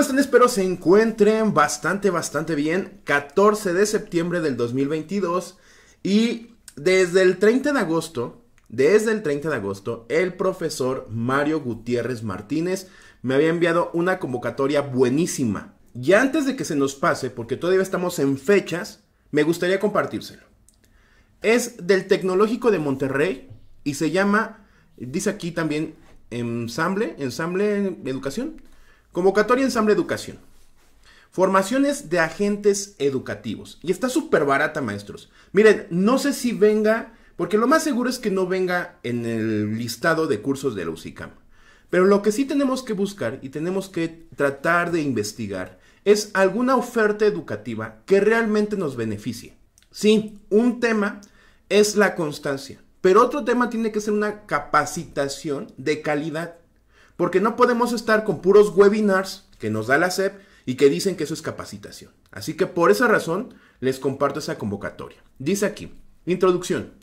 Espero se encuentren bastante, bastante bien. 14 de septiembre del 2022 y desde el 30 de agosto, desde el 30 de agosto, el profesor Mario Gutiérrez Martínez me había enviado una convocatoria buenísima. Y antes de que se nos pase, porque todavía estamos en fechas, me gustaría compartírselo. Es del Tecnológico de Monterrey y se llama, dice aquí también, ensamble, ensamble educación Convocatoria Ensamble Educación. Formaciones de agentes educativos. Y está súper barata, maestros. Miren, no sé si venga, porque lo más seguro es que no venga en el listado de cursos de la UCICAM. Pero lo que sí tenemos que buscar y tenemos que tratar de investigar es alguna oferta educativa que realmente nos beneficie. Sí, un tema es la constancia, pero otro tema tiene que ser una capacitación de calidad. Porque no podemos estar con puros webinars que nos da la SEP y que dicen que eso es capacitación. Así que por esa razón les comparto esa convocatoria. Dice aquí, introducción.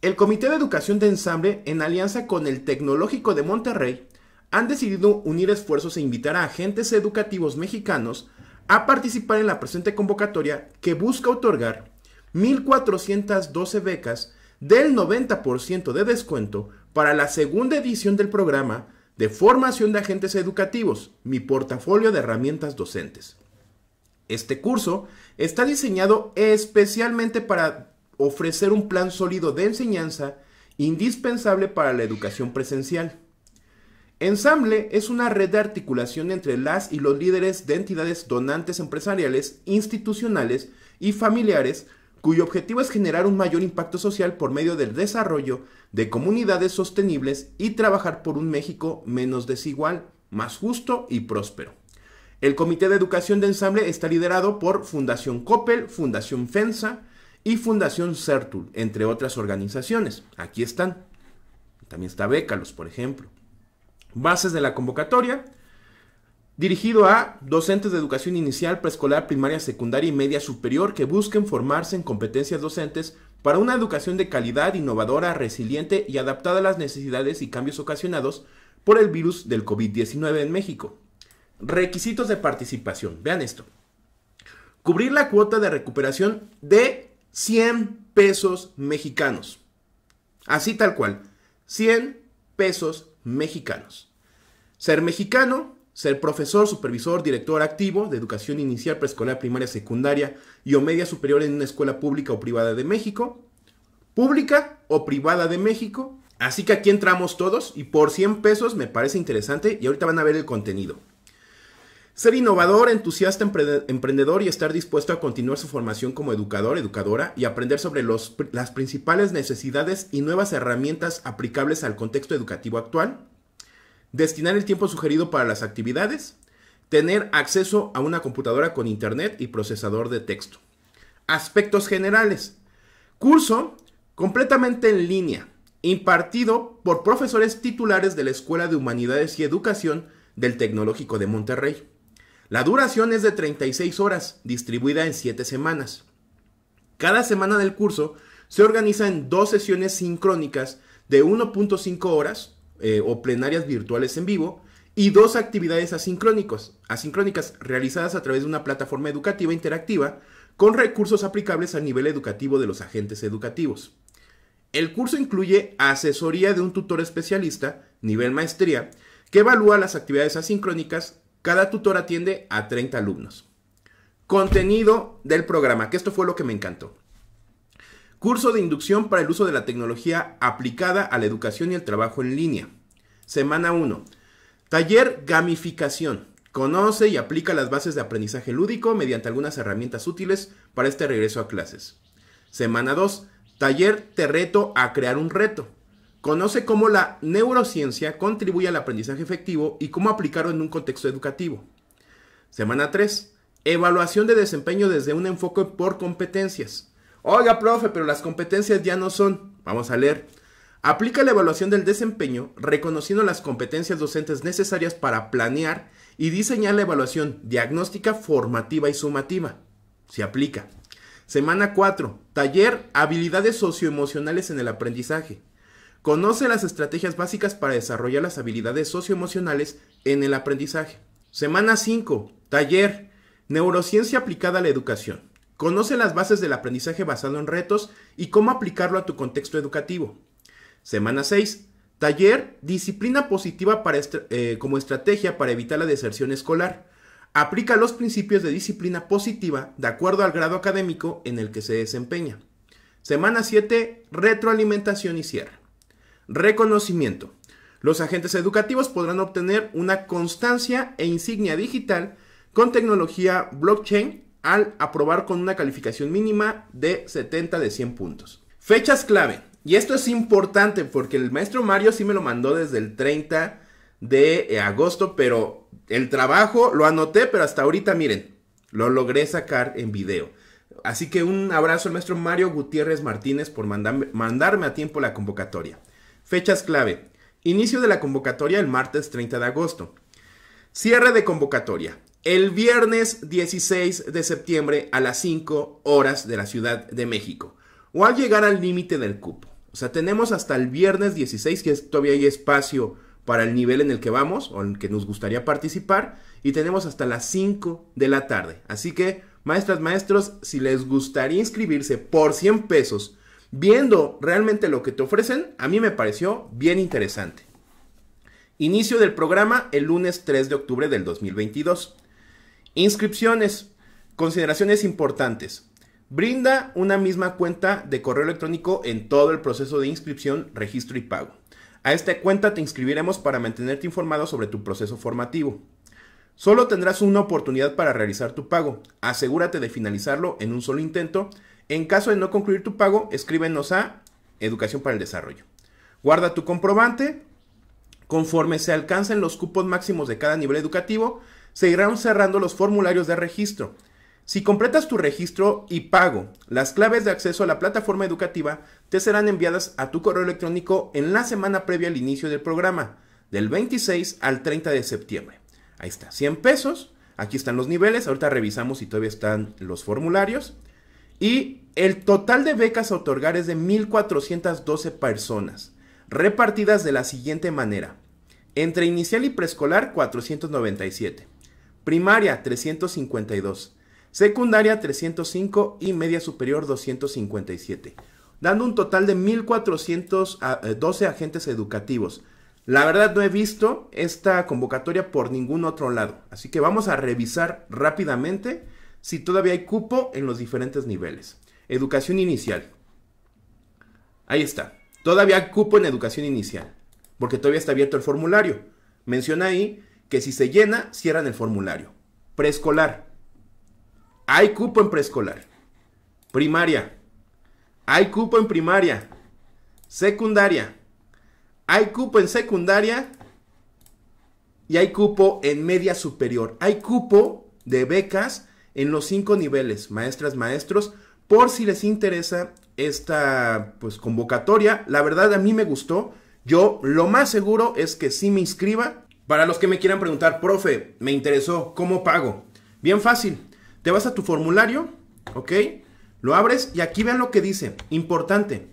El Comité de Educación de Ensamble, en alianza con el Tecnológico de Monterrey, han decidido unir esfuerzos e invitar a agentes educativos mexicanos a participar en la presente convocatoria que busca otorgar 1.412 becas del 90% de descuento para la segunda edición del programa de formación de agentes educativos, mi portafolio de herramientas docentes. Este curso está diseñado especialmente para ofrecer un plan sólido de enseñanza indispensable para la educación presencial. Ensamble es una red de articulación entre las y los líderes de entidades donantes empresariales, institucionales y familiares cuyo objetivo es generar un mayor impacto social por medio del desarrollo de comunidades sostenibles y trabajar por un México menos desigual, más justo y próspero. El Comité de Educación de Ensamble está liderado por Fundación Coppel, Fundación FENSA y Fundación CERTUL, entre otras organizaciones. Aquí están. También está Bécalos, por ejemplo. Bases de la convocatoria dirigido a docentes de educación inicial, preescolar, primaria, secundaria y media superior que busquen formarse en competencias docentes para una educación de calidad, innovadora, resiliente y adaptada a las necesidades y cambios ocasionados por el virus del COVID-19 en México. Requisitos de participación. Vean esto. Cubrir la cuota de recuperación de 100 pesos mexicanos. Así tal cual. 100 pesos mexicanos. Ser mexicano, ser profesor, supervisor, director activo de educación inicial, preescolar, primaria, secundaria y o media superior en una escuela pública o privada de México, pública o privada de México. Así que aquí entramos todos y por 100 pesos me parece interesante y ahorita van a ver el contenido. Ser innovador, entusiasta, emprendedor y estar dispuesto a continuar su formación como educador, educadora y aprender sobre las principales necesidades y nuevas herramientas aplicables al contexto educativo actual destinar el tiempo sugerido para las actividades, tener acceso a una computadora con internet y procesador de texto. Aspectos generales. Curso completamente en línea, impartido por profesores titulares de la Escuela de Humanidades y Educación del Tecnológico de Monterrey. La duración es de 36 horas, distribuida en 7 semanas. Cada semana del curso se organiza en dos sesiones sincrónicas de 1.5 horas eh, o plenarias virtuales en vivo y dos actividades asincrónicos, asincrónicas realizadas a través de una plataforma educativa interactiva con recursos aplicables al nivel educativo de los agentes educativos. El curso incluye asesoría de un tutor especialista, nivel maestría, que evalúa las actividades asincrónicas. Cada tutor atiende a 30 alumnos. Contenido del programa, que esto fue lo que me encantó. Curso de inducción para el uso de la tecnología aplicada a la educación y el trabajo en línea. Semana 1. Taller gamificación. Conoce y aplica las bases de aprendizaje lúdico mediante algunas herramientas útiles para este regreso a clases. Semana 2. Taller Te reto a crear un reto. Conoce cómo la neurociencia contribuye al aprendizaje efectivo y cómo aplicarlo en un contexto educativo. Semana 3. Evaluación de desempeño desde un enfoque por competencias. Oiga, profe, pero las competencias ya no son. Vamos a leer. Aplica la evaluación del desempeño reconociendo las competencias docentes necesarias para planear y diseñar la evaluación diagnóstica, formativa y sumativa. Se aplica. Semana 4. Taller Habilidades socioemocionales en el aprendizaje. Conoce las estrategias básicas para desarrollar las habilidades socioemocionales en el aprendizaje. Semana 5. Taller Neurociencia aplicada a la educación. Conoce las bases del aprendizaje basado en retos y cómo aplicarlo a tu contexto educativo. Semana 6. Taller Disciplina positiva eh, como estrategia para evitar la deserción escolar. Aplica los principios de disciplina positiva de acuerdo al grado académico en el que se desempeña. Semana 7. Retroalimentación y cierre. Reconocimiento. Los agentes educativos podrán obtener una constancia e insignia digital con tecnología blockchain al aprobar con una calificación mínima de 70 de 100 puntos. Fechas clave. Y esto es importante porque el maestro Mario sí me lo mandó desde el 30 de eh, agosto, pero el trabajo lo anoté, pero hasta ahorita miren, lo logré sacar en video. Así que un abrazo al maestro Mario Gutiérrez Martínez por mandarme, a tiempo la convocatoria. Fechas clave. Inicio de la convocatoria el martes 30 de agosto. Cierre de convocatoria el viernes 16 de septiembre a las 5 horas de la Ciudad de México o al llegar al límite del cupo. O sea, tenemos hasta el viernes 16 que todavía hay espacio para el nivel en el que vamos o en el que nos gustaría participar y tenemos hasta las 5 de la tarde. Así que, maestras, maestros, si les gustaría inscribirse por 100 pesos viendo realmente lo que te ofrecen, a mí me pareció bien interesante. Inicio del programa el lunes 3 de octubre del 2022. Inscripciones. Consideraciones importantes. Brinda una misma cuenta de correo electrónico en todo el proceso de inscripción, registro y pago. A esta cuenta te inscribiremos para mantenerte informado sobre tu proceso formativo. Solo tendrás una oportunidad para realizar tu pago. Asegúrate de finalizarlo en un solo intento. En caso de no concluir tu pago, escríbenos a Educación para el Desarrollo. Guarda tu comprobante. Conforme se alcancen los cupos máximos de cada nivel educativo, se irán cerrando los formularios de registro. Si completas tu registro y pago, las claves de acceso a la plataforma educativa te serán enviadas a tu correo electrónico en la semana previa al inicio del programa, del 26 al 30 de septiembre. Ahí está, 100 pesos. Aquí están los niveles. Ahorita revisamos si todavía están los formularios. Y el total de becas a otorgar es de 1.412 personas, repartidas de la siguiente manera. Entre inicial y preescolar, 497. Primaria 352, secundaria 305 y media superior 257, dando un total de 1.412 ah, eh, agentes educativos. La verdad no he visto esta convocatoria por ningún otro lado, así que vamos a revisar rápidamente si todavía hay cupo en los diferentes niveles. Educación inicial. Ahí está. Todavía hay cupo en educación inicial, porque todavía está abierto el formulario. Menciona ahí que si se llena, cierran el formulario. Preescolar. Hay cupo en preescolar. Primaria. Hay cupo en primaria. Secundaria. Hay cupo en secundaria. Y hay cupo en media superior. Hay cupo de becas en los cinco niveles, maestras, maestros, por si les interesa esta pues convocatoria. La verdad a mí me gustó. Yo lo más seguro es que sí me inscriba para los que me quieran preguntar, profe, me interesó, ¿cómo pago? Bien fácil, te vas a tu formulario, ¿ok? Lo abres y aquí vean lo que dice, importante.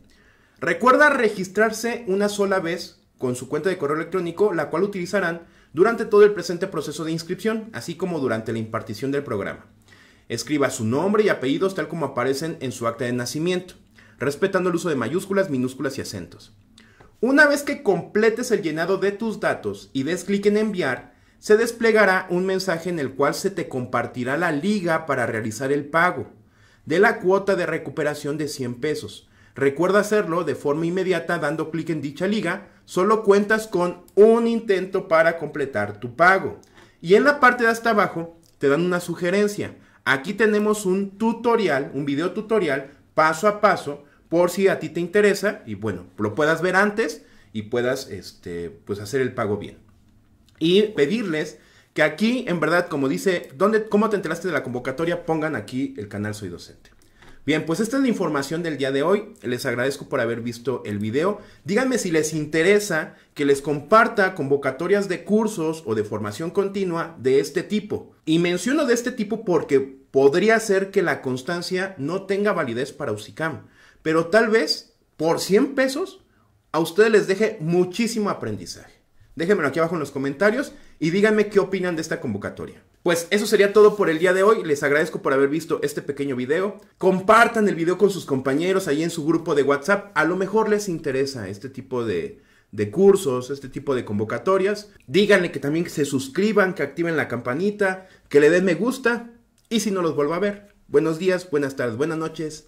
Recuerda registrarse una sola vez con su cuenta de correo electrónico, la cual utilizarán durante todo el presente proceso de inscripción, así como durante la impartición del programa. Escriba su nombre y apellidos tal como aparecen en su acta de nacimiento, respetando el uso de mayúsculas, minúsculas y acentos. Una vez que completes el llenado de tus datos y des clic en enviar, se desplegará un mensaje en el cual se te compartirá la liga para realizar el pago de la cuota de recuperación de 100 pesos. Recuerda hacerlo de forma inmediata dando clic en dicha liga. Solo cuentas con un intento para completar tu pago. Y en la parte de hasta abajo te dan una sugerencia. Aquí tenemos un tutorial, un video tutorial paso a paso por si a ti te interesa y bueno, lo puedas ver antes y puedas este, pues hacer el pago bien. Y pedirles que aquí, en verdad, como dice, ¿dónde, ¿cómo te enteraste de la convocatoria? Pongan aquí el canal Soy Docente. Bien, pues esta es la información del día de hoy. Les agradezco por haber visto el video. Díganme si les interesa que les comparta convocatorias de cursos o de formación continua de este tipo. Y menciono de este tipo porque podría ser que la constancia no tenga validez para USICAM. Pero tal vez por 100 pesos a ustedes les deje muchísimo aprendizaje. Déjenmelo aquí abajo en los comentarios y díganme qué opinan de esta convocatoria. Pues eso sería todo por el día de hoy. Les agradezco por haber visto este pequeño video. Compartan el video con sus compañeros ahí en su grupo de WhatsApp. A lo mejor les interesa este tipo de, de cursos, este tipo de convocatorias. Díganle que también se suscriban, que activen la campanita, que le den me gusta y si no los vuelvo a ver. Buenos días, buenas tardes, buenas noches